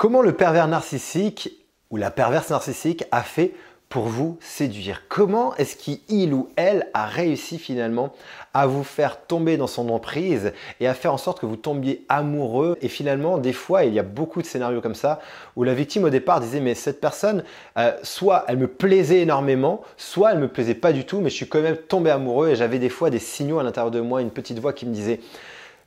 Comment le pervers narcissique ou la perverse narcissique a fait pour vous séduire Comment est-ce qu'il ou elle a réussi finalement à vous faire tomber dans son emprise et à faire en sorte que vous tombiez amoureux Et finalement, des fois, il y a beaucoup de scénarios comme ça où la victime au départ disait mais cette personne, euh, soit elle me plaisait énormément, soit elle me plaisait pas du tout, mais je suis quand même tombé amoureux et j'avais des fois des signaux à l'intérieur de moi, une petite voix qui me disait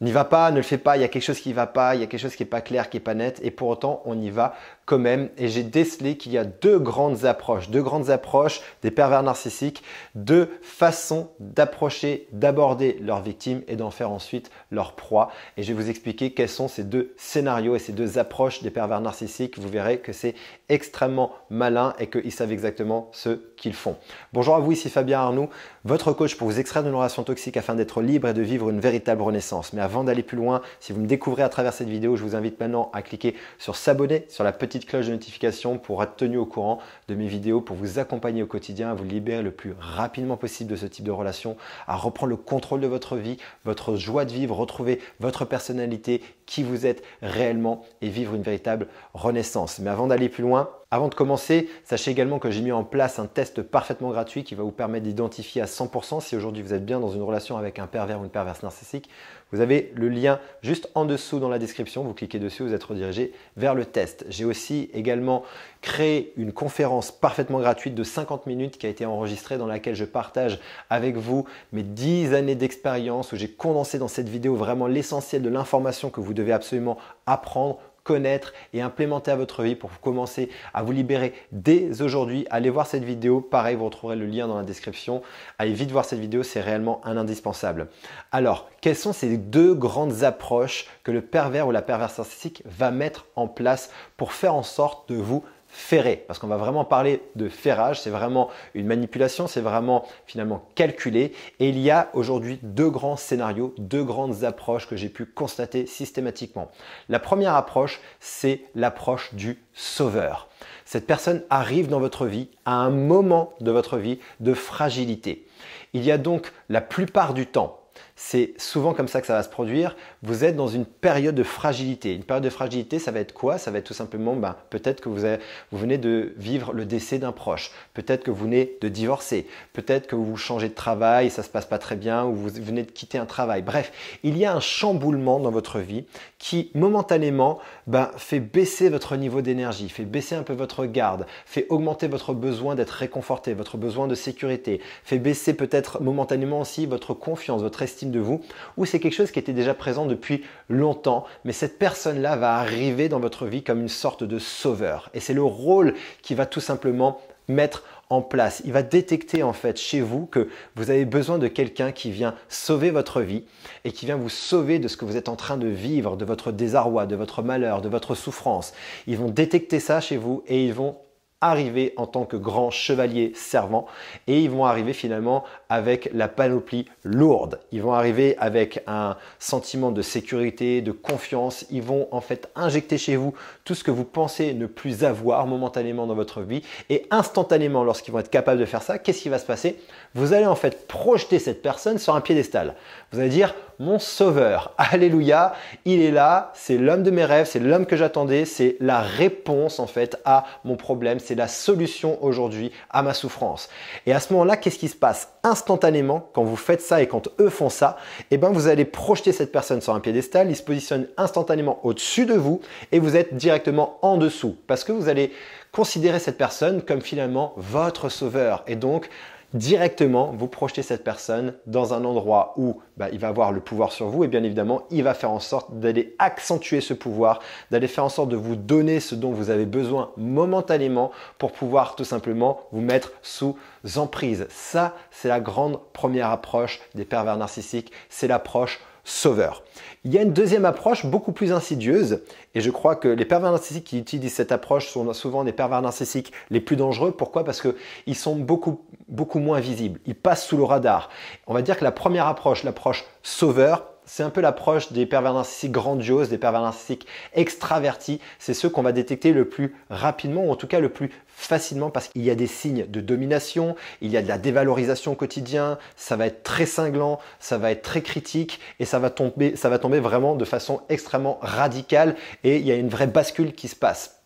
n'y va pas, ne le fais pas, il y a quelque chose qui ne va pas, il y a quelque chose qui n'est pas clair, qui n'est pas net, et pour autant on y va quand même. Et j'ai décelé qu'il y a deux grandes approches, deux grandes approches des pervers narcissiques, deux façons d'approcher, d'aborder leurs victimes et d'en faire ensuite leur proie. Et je vais vous expliquer quels sont ces deux scénarios et ces deux approches des pervers narcissiques. Vous verrez que c'est extrêmement malin et qu'ils savent exactement ce qu'ils font. Bonjour à vous, ici Fabien Arnoux, votre coach pour vous extraire d'une relation toxique afin d'être libre et de vivre une véritable renaissance. Avant d'aller plus loin, si vous me découvrez à travers cette vidéo, je vous invite maintenant à cliquer sur s'abonner, sur la petite cloche de notification pour être tenu au courant de mes vidéos, pour vous accompagner au quotidien, à vous libérer le plus rapidement possible de ce type de relation, à reprendre le contrôle de votre vie, votre joie de vivre, retrouver votre personnalité, qui vous êtes réellement et vivre une véritable renaissance. Mais avant d'aller plus loin, avant de commencer, sachez également que j'ai mis en place un test parfaitement gratuit qui va vous permettre d'identifier à 100% si aujourd'hui vous êtes bien dans une relation avec un pervers ou une perverse narcissique. Vous avez le lien juste en dessous dans la description, vous cliquez dessus, vous êtes redirigé vers le test. J'ai aussi également créé une conférence parfaitement gratuite de 50 minutes qui a été enregistrée dans laquelle je partage avec vous mes 10 années d'expérience où j'ai condensé dans cette vidéo vraiment l'essentiel de l'information que vous devez absolument apprendre connaître et implémenter à votre vie pour commencer à vous libérer dès aujourd'hui. Allez voir cette vidéo, pareil, vous retrouverez le lien dans la description. Allez vite voir cette vidéo, c'est réellement un indispensable. Alors, quelles sont ces deux grandes approches que le pervers ou la perverse narcissique va mettre en place pour faire en sorte de vous ferrer, parce qu'on va vraiment parler de ferrage, c'est vraiment une manipulation, c'est vraiment finalement calculé. Et il y a aujourd'hui deux grands scénarios, deux grandes approches que j'ai pu constater systématiquement. La première approche, c'est l'approche du sauveur. Cette personne arrive dans votre vie à un moment de votre vie de fragilité. Il y a donc la plupart du temps, c'est souvent comme ça que ça va se produire. Vous êtes dans une période de fragilité. Une période de fragilité, ça va être quoi Ça va être tout simplement, ben, peut-être que vous, avez, vous, venez de vivre le décès d'un proche, peut-être que vous venez de divorcer, peut-être que vous changez de travail et ça se passe pas très bien, ou vous venez de quitter un travail. Bref, il y a un chamboulement dans votre vie qui momentanément ben, fait baisser votre niveau d'énergie, fait baisser un peu votre garde, fait augmenter votre besoin d'être réconforté, votre besoin de sécurité, fait baisser peut-être momentanément aussi votre confiance, votre estime de vous, ou c'est quelque chose qui était déjà présent depuis longtemps, mais cette personne-là va arriver dans votre vie comme une sorte de sauveur. Et c'est le rôle qui va tout simplement mettre en place. Il va détecter en fait chez vous que vous avez besoin de quelqu'un qui vient sauver votre vie et qui vient vous sauver de ce que vous êtes en train de vivre, de votre désarroi, de votre malheur, de votre souffrance. Ils vont détecter ça chez vous et ils vont arriver en tant que grand chevalier servant et ils vont arriver finalement avec la panoplie lourde. Ils vont arriver avec un sentiment de sécurité, de confiance. Ils vont en fait injecter chez vous tout ce que vous pensez ne plus avoir momentanément dans votre vie et instantanément lorsqu'ils vont être capables de faire ça, qu'est-ce qui va se passer Vous allez en fait projeter cette personne sur un piédestal. Vous allez dire mon sauveur. Alléluia, il est là, c'est l'homme de mes rêves, c'est l'homme que j'attendais, c'est la réponse en fait à mon problème, c'est la solution aujourd'hui à ma souffrance. Et à ce moment-là, qu'est-ce qui se passe instantanément quand vous faites ça et quand eux font ça Eh bien, vous allez projeter cette personne sur un piédestal, il se positionne instantanément au-dessus de vous et vous êtes directement en dessous parce que vous allez considérer cette personne comme finalement votre sauveur et donc directement vous projetez cette personne dans un endroit où bah, il va avoir le pouvoir sur vous et bien évidemment il va faire en sorte d'aller accentuer ce pouvoir, d'aller faire en sorte de vous donner ce dont vous avez besoin momentanément pour pouvoir tout simplement vous mettre sous emprise. Ça, c'est la grande première approche des pervers narcissiques, c'est l'approche sauveur. Il y a une deuxième approche beaucoup plus insidieuse, et je crois que les pervers narcissiques qui utilisent cette approche sont souvent les pervers narcissiques les plus dangereux. Pourquoi Parce qu'ils sont beaucoup, beaucoup moins visibles, ils passent sous le radar. On va dire que la première approche, l'approche sauveur, c'est un peu l'approche des pervers narcissiques grandioses, des pervers narcissiques extravertis. C'est ceux qu'on va détecter le plus rapidement, ou en tout cas le plus facilement, parce qu'il y a des signes de domination, il y a de la dévalorisation au quotidien, ça va être très cinglant, ça va être très critique, et ça va tomber, ça va tomber vraiment de façon extrêmement radicale, et il y a une vraie bascule qui se passe.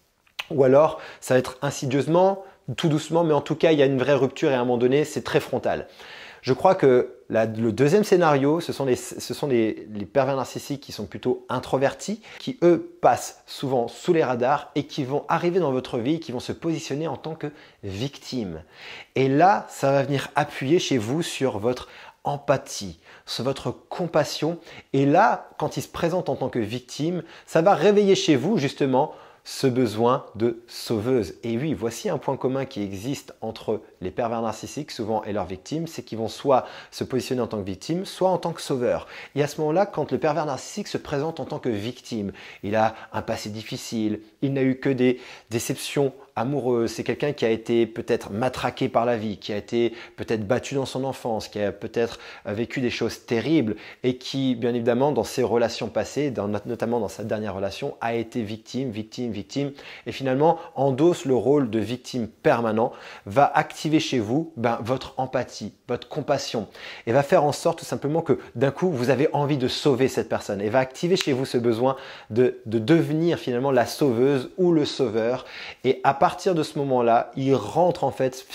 Ou alors, ça va être insidieusement, tout doucement, mais en tout cas, il y a une vraie rupture, et à un moment donné, c'est très frontal. Je crois que le deuxième scénario, ce sont, les, pervers narcissiques qui sont plutôt introvertis, qui eux passent souvent sous les radars et qui vont arriver dans votre vie, qui vont se positionner en tant que victime. Et là, ça va venir appuyer chez vous sur votre empathie, sur votre compassion. Et là, quand ils se présentent en tant que victime, ça va réveiller chez vous justement ce besoin de sauveuse. Et oui, voici un point commun qui existe entre les pervers narcissiques souvent et leurs victimes, c'est qu'ils vont soit se positionner en tant que victime, soit en tant que sauveur. Et à ce moment-là, quand le pervers narcissique se présente en tant que victime, il a un passé difficile, il n'a eu que des déceptions amoureux, c'est quelqu'un qui a été peut-être matraqué par la vie, qui a été peut-être battu dans son enfance, qui a peut-être euh, vécu des choses terribles et qui, bien évidemment, dans ses relations passées, notamment dans sa dernière relation, a été victime, victime, victime et finalement endosse le rôle de victime permanent, va activer chez vous ben, votre empathie, votre compassion et va faire en sorte tout simplement que d'un coup, vous avez envie de sauver cette personne et va activer chez vous ce besoin de, de devenir finalement la sauveuse ou le sauveur et à partir de ce moment-là, il rentre en fait,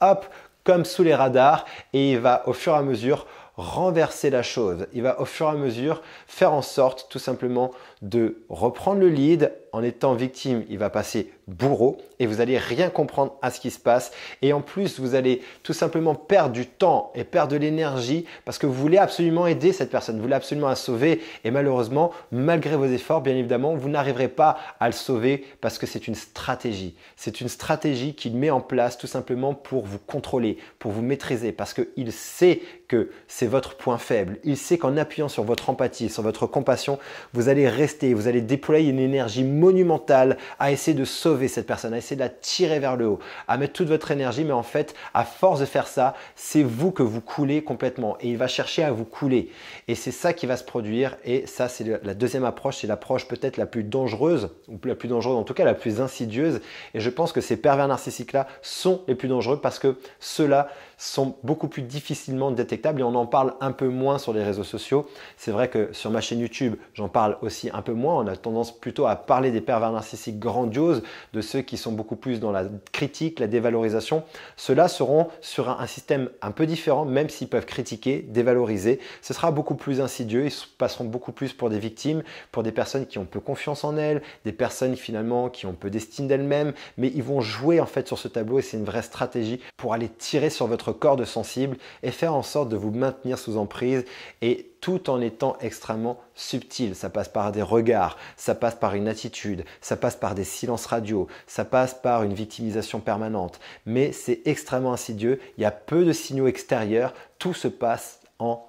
hop, comme sous les radars et il va au fur et à mesure renverser la chose. Il va au fur et à mesure faire en sorte tout simplement de reprendre le lead. En étant victime, il va passer bourreau et vous allez rien comprendre à ce qui se passe. Et en plus, vous allez tout simplement perdre du temps et perdre de l'énergie parce que vous voulez absolument aider cette personne, vous voulez absolument la sauver. Et malheureusement, malgré vos efforts, bien évidemment, vous n'arriverez pas à le sauver parce que c'est une stratégie. C'est une stratégie qu'il met en place tout simplement pour vous contrôler, pour vous maîtriser parce qu'il sait que c'est votre point faible. Il sait qu'en appuyant sur votre empathie, sur votre compassion, vous allez rester vous allez déployer une énergie monumentale à essayer de sauver cette personne, à essayer de la tirer vers le haut, à mettre toute votre énergie, mais en fait, à force de faire ça, c'est vous que vous coulez complètement et il va chercher à vous couler. Et c'est ça qui va se produire et ça, c'est la deuxième approche, c'est l'approche peut-être la plus dangereuse, ou la plus dangereuse en tout cas, la plus insidieuse. Et je pense que ces pervers narcissiques-là sont les plus dangereux parce que ceux-là sont beaucoup plus difficilement détectables et on en parle un peu moins sur les réseaux sociaux. C'est vrai que sur ma chaîne YouTube, j'en parle aussi un un peu moins. On a tendance plutôt à parler des pervers narcissiques grandioses, de ceux qui sont beaucoup plus dans la critique, la dévalorisation. Ceux-là seront sur un, système un peu différent, même s'ils peuvent critiquer, dévaloriser. Ce sera beaucoup plus insidieux. Ils passeront beaucoup plus pour des victimes, pour des personnes qui ont peu confiance en elles, des personnes finalement qui ont peu d'estime d'elles-mêmes. Mais ils vont jouer en fait sur ce tableau et c'est une vraie stratégie pour aller tirer sur votre corde sensible et faire en sorte de vous maintenir sous emprise et tout en étant extrêmement subtil. Ça passe par des regards, ça passe par une attitude, ça passe par des silences radio, ça passe par une victimisation permanente. Mais c'est extrêmement insidieux, il y a peu de signaux extérieurs, tout se passe en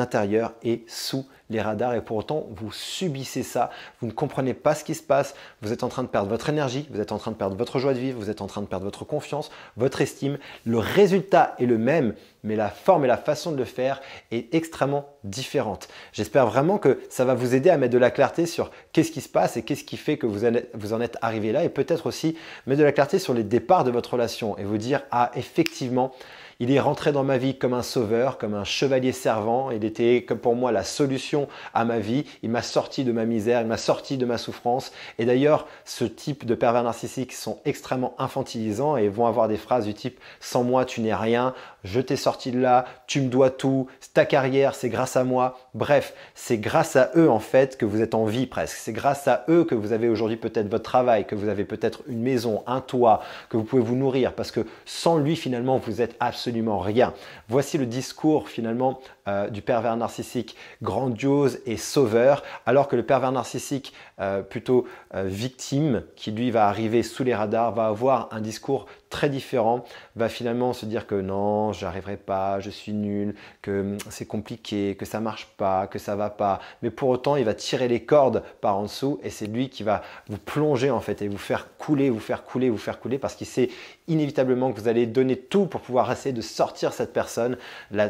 intérieur et sous les radars et pour autant vous subissez ça, vous ne comprenez pas ce qui se passe, vous êtes en train de perdre votre énergie, vous êtes en train de perdre votre joie de vivre, vous êtes en train de perdre votre confiance, votre estime. Le résultat est le même, mais la forme et la façon de le faire est extrêmement différente. J'espère vraiment que ça va vous aider à mettre de la clarté sur qu'est-ce qui se passe et qu'est-ce qui fait que vous, vous en êtes arrivé là et peut-être aussi mettre de la clarté sur les départs de votre relation et vous dire ah effectivement il est rentré dans ma vie comme un sauveur, comme un chevalier servant. Il était comme pour moi la solution à ma vie. Il m'a sorti de ma misère, il m'a sorti de ma souffrance. Et d'ailleurs, ce type de pervers narcissiques sont extrêmement infantilisants et vont avoir des phrases du type sans moi tu n'es rien, je t'ai sorti de là, tu me dois tout, ta carrière, c'est grâce à moi. Bref, c'est grâce à eux en fait que vous êtes en vie presque. C'est grâce à eux que vous avez aujourd'hui peut-être votre travail, que vous avez peut-être une maison, un toit, que vous pouvez vous nourrir parce que sans lui finalement vous êtes absolument rien. Voici le discours finalement euh, du pervers narcissique grandiose et sauveur, alors que le pervers narcissique euh, plutôt euh, victime, qui lui va arriver sous les radars, va avoir un discours très différent, va finalement se dire que non, j'arriverai pas, je suis nul, que hum, c'est compliqué, que ça marche pas, que ça va pas. Mais pour autant, il va tirer les cordes par en dessous et c'est lui qui va vous plonger en fait et vous faire couler, vous faire couler, vous faire couler parce qu'il sait inévitablement que vous allez donner tout pour pouvoir essayer de sortir cette personne,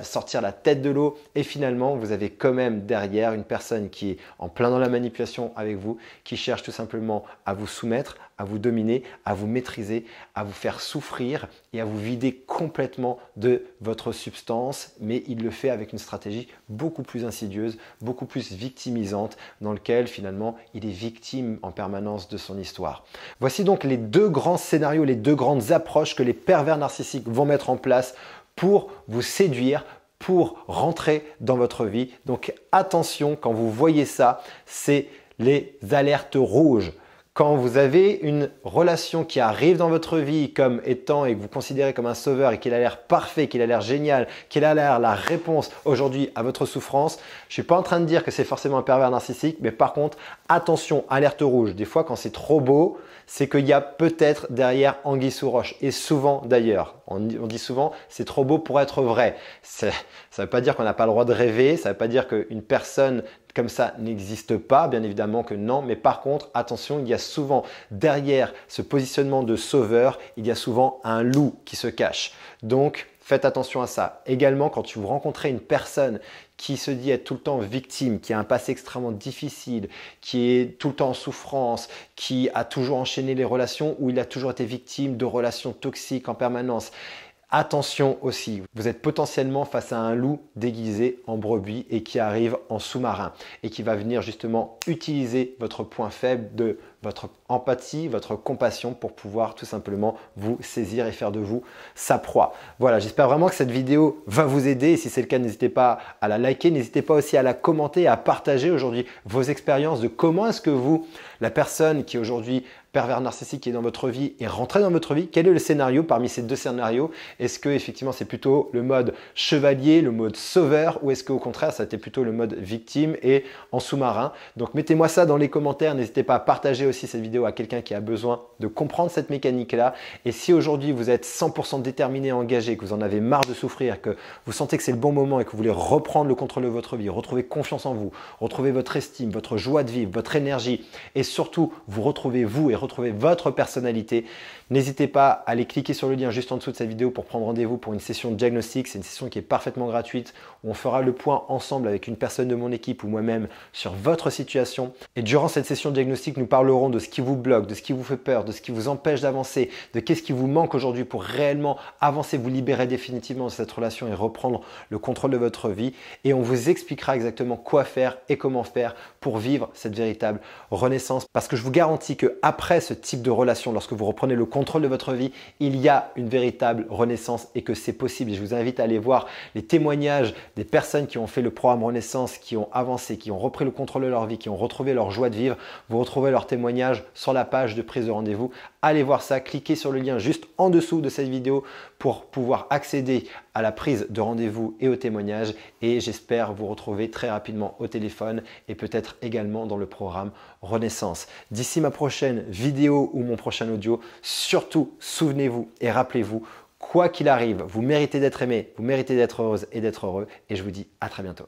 sortir la tête de l'eau et finalement vous avez quand même derrière une personne qui est en plein dans la manipulation avec vous, qui cherche tout simplement à vous soumettre, à vous dominer, à vous maîtriser, à vous faire souffrir et à vous vider complètement de votre substance, mais il le fait avec une stratégie beaucoup plus insidieuse, beaucoup plus victimisante, dans lequel finalement il est victime en permanence de son histoire. Voici donc les deux grands scénarios, les deux grandes approches que les pervers narcissiques vont mettre en place pour vous séduire, pour rentrer dans votre vie. Donc attention, quand vous voyez ça, c'est les alertes rouges. Quand vous avez une relation qui arrive dans votre vie comme étant et que vous considérez comme un sauveur et qu'il a l'air parfait, qu'il a l'air génial, qu'il a l'air la réponse aujourd'hui à votre souffrance, je ne suis pas en train de dire que c'est forcément un pervers narcissique, mais par contre, attention, alerte rouge. Des fois, quand c'est trop beau, c'est qu'il y a peut-être derrière anguille sous roche. Et souvent d'ailleurs, on, dit souvent c'est trop beau pour être vrai. Ça ne veut pas dire qu'on n'a pas le droit de rêver, ça ne veut pas dire qu'une personne comme ça n'existe pas, bien évidemment que non, mais par contre, attention, il y a souvent derrière ce positionnement de sauveur, il y a souvent un loup qui se cache. Donc, faites attention à ça. Également, quand tu rencontrez une personne qui se dit être tout le temps victime, qui a un passé extrêmement difficile, qui est tout le temps en souffrance, qui a toujours enchaîné les relations où il a toujours été victime de relations toxiques en permanence, Attention aussi, vous êtes potentiellement face à un loup déguisé en brebis et qui arrive en sous-marin et qui va venir justement utiliser votre point faible de votre empathie, votre compassion pour pouvoir tout simplement vous saisir et faire de vous sa proie. Voilà, j'espère vraiment que cette vidéo va vous aider. si c'est le cas, n'hésitez pas à la liker, n'hésitez pas aussi à la commenter, à partager aujourd'hui vos expériences de comment est-ce que vous, la personne qui est aujourd'hui pervers narcissique qui est dans votre vie est rentrée dans votre vie, quel est le scénario parmi ces deux scénarios Est-ce que effectivement c'est plutôt le mode chevalier, le mode sauveur, ou est-ce qu'au contraire ça a plutôt le mode victime et en sous-marin Donc mettez-moi ça dans les commentaires, n'hésitez pas à partager aussi cette vidéo à quelqu'un qui a besoin de comprendre cette mécanique-là. Et si aujourd'hui vous êtes 100% déterminé, engagé, que vous en avez marre de souffrir, que vous sentez que c'est le bon moment et que vous voulez reprendre le contrôle de votre vie, retrouver confiance en vous, retrouver votre estime, votre joie de vivre, votre énergie et surtout vous retrouvez vous et retrouver votre personnalité, n'hésitez pas à aller cliquer sur le lien juste en dessous de cette vidéo pour prendre rendez-vous pour une session de diagnostic. C'est une session qui est parfaitement gratuite où on fera le point ensemble avec une personne de mon équipe ou moi-même sur votre situation. Et durant cette session de diagnostic, nous parlerons de ce qui vous bloque, de ce qui vous fait peur, de ce qui vous empêche d'avancer, de qu'est-ce qui vous manque aujourd'hui pour réellement avancer, vous libérer définitivement de cette relation et reprendre le contrôle de votre vie. Et on vous expliquera exactement quoi faire et comment faire pour vivre cette véritable renaissance. Parce que je vous garantis que après ce type de relation, lorsque vous reprenez le contrôle de votre vie, il y a une véritable renaissance et que c'est possible. je vous invite à aller voir les témoignages des personnes qui ont fait le programme Renaissance, qui ont avancé, qui ont repris le contrôle de leur vie, qui ont retrouvé leur joie de vivre. Vous retrouvez leurs témoignages sur la page de prise de rendez-vous. Allez voir ça, cliquez sur le lien juste en dessous de cette vidéo pour pouvoir accéder à la prise de rendez-vous et au témoignage. Et j'espère vous retrouver très rapidement au téléphone et peut-être également dans le programme Renaissance. D'ici ma prochaine vidéo ou mon prochain audio, surtout souvenez-vous et rappelez-vous, quoi qu'il arrive, vous méritez d'être aimé, vous méritez d'être heureuse et d'être heureux. Et je vous dis à très bientôt.